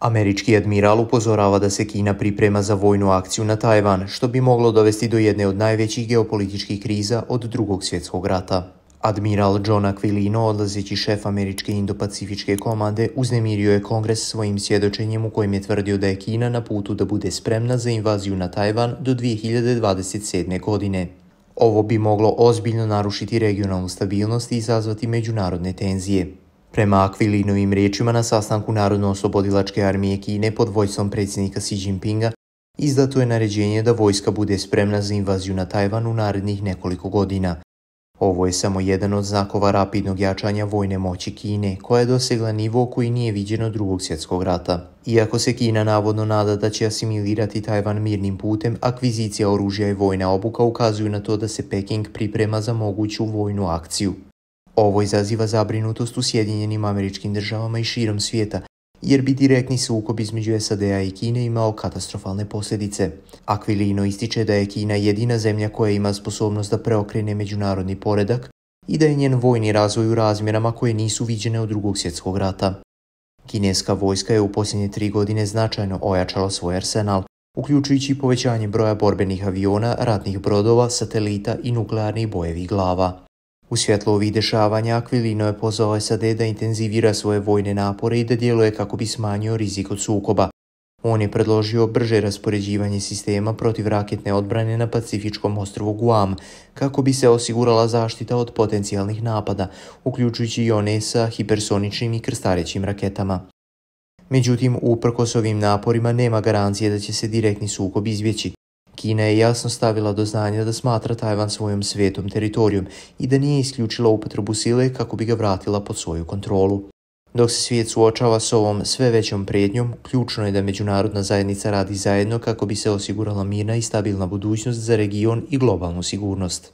Američki admiral upozorava da se Kina priprema za vojnu akciju na Tajvan, što bi moglo dovesti do jedne od najvećih geopolitičkih kriza od drugog svjetskog rata. Admiral John Aquilino, odlazeći šef američke indopacifičke komande, uznemirio je kongres svojim svjedočenjem u kojem je tvrdio da je Kina na putu da bude spremna za invaziju na Tajvan do 2027. godine. Ovo bi moglo ozbiljno narušiti regionalnu stabilnost i izazvati međunarodne tenzije. Prema Akvilinovim riječima na sastanku Narodno-oslobodilačke armije Kine pod vojstvom predsjednika Xi Jinpinga, izdato je naređenje da vojska bude spremna za invaziju na Tajvan u narednih nekoliko godina. Ovo je samo jedan od znakova rapidnog jačanja vojne moći Kine, koja je dosegla nivo koji nije viđeno drugog svjetskog rata. Iako se Kina navodno nada da će asimilirati Tajvan mirnim putem, akvizicija oružja i vojna obuka ukazuju na to da se Peking priprema za moguću vojnu akciju. Ovo izaziva zabrinutost u Sjedinjenim američkim državama i širom svijeta, jer bi direktni sukob između SAD-a i Kine imao katastrofalne posljedice. Aquilino ističe da je Kina jedina zemlja koja ima sposobnost da preokrene međunarodni poredak i da je njen vojni razvoj u razmjerama koje nisu viđene od drugog svjetskog rata. Kineska vojska je u posljednje tri godine značajno ojačala svoj arsenal, uključujući povećanje broja borbenih aviona, ratnih brodova, satelita i nuklearnih bojevih glava. U svjetlo ovih dešavanja Aquilino je pozvao SAD da intenzivira svoje vojne napore i da djeluje kako bi smanjio rizik od sukoba. On je predložio brže raspoređivanje sistema protiv raketne odbrane na Pacifičkom ostrovu Guam, kako bi se osigurala zaštita od potencijalnih napada, uključujući i one sa hipersoničnim i krstarećim raketama. Međutim, uprkos ovim naporima nema garancije da će se direktni sukob izvjeći. Kina je jasno stavila do znanja da smatra Tajvan svojom svetom teritorijom i da nije isključila upotrebu sile kako bi ga vratila pod svoju kontrolu. Dok se svijet suočava s ovom sve većom prednjom, ključno je da međunarodna zajednica radi zajedno kako bi se osigurala mirna i stabilna budućnost za region i globalnu sigurnost.